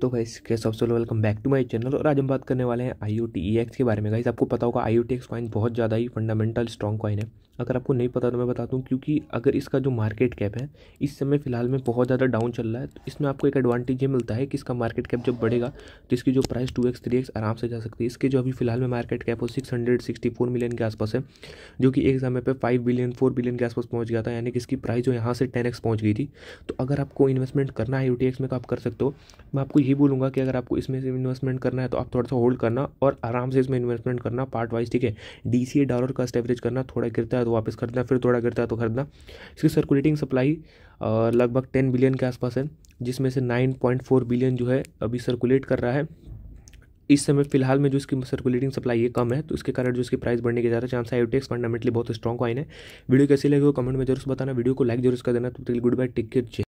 तो गाइस कैसे सबसे welcome back to my channel और आज हम बात करने वाले हैं आई ओ के बारे में गाइस आपको पता होगा आई ओ कॉइन बहुत ज़्यादा ही फंडामेंटल स्ट्रॉन्ग कॉइन है अगर आपको नहीं पता तो मैं बताता हूँ क्योंकि अगर इसका जो मार्केट कैप है इस समय फिलहाल में बहुत ज़्यादा डाउन चल रहा है तो इसमें आपको एक एडवांटेज ये मिलता है कि इसका मार्केट कैप जब बढ़ेगा तो इसकी जो price two X three X आराम से जा सकती है इसके जो अभी फिलहाल में मार्केट कैप हो six hundred sixty four million के आसपास है जो कि एक समय पर फाइव बिलियन फोर बिलियन के आसपास पहुँच गया था यानी कि इसकी प्राइस जो यहाँ से टेन एक्स पहुँच गई थी तो अगर आपको इन्वेस्टमेंट करना है आई में तो आप कर सकते हो मैं आपको यही बोलूँगा कि अगर आपको इसमें से इन्वेस्टमेंट करना है तो आप थोड़ा सा होल्ड करना और आराम से इसमें इन्वेस्टमेंट करना पार्ट वाइज ठीक है डी सी ए डॉलर का एवरेज करना थोड़ा गिरता है तो वापस खरीदना फिर थोड़ा गिरता है तो खरीदना इसकी सर्कुलेटिंग सप्लाई लगभग टेन बिलियन के आसपास है जिसमें से नाइन पॉइंट फोर बिलियन जो है अभी सर्कुलेट कर रहा है इस समय फिलहाल में जो इसकी सर्कुलेटिंग सप्लाई ये कम है तो इसके कारण जो इसकी प्राइस बढ़ने के ज़्यादा चांस है आयोटेक्स फंडामेंटली बहुत स्ट्रॉग आइन है वीडियो कैसी लगे हो कमेंट में जरूर बताना वीडियो को लाइक जरूर कर देना तो गुड बाय टेक केयर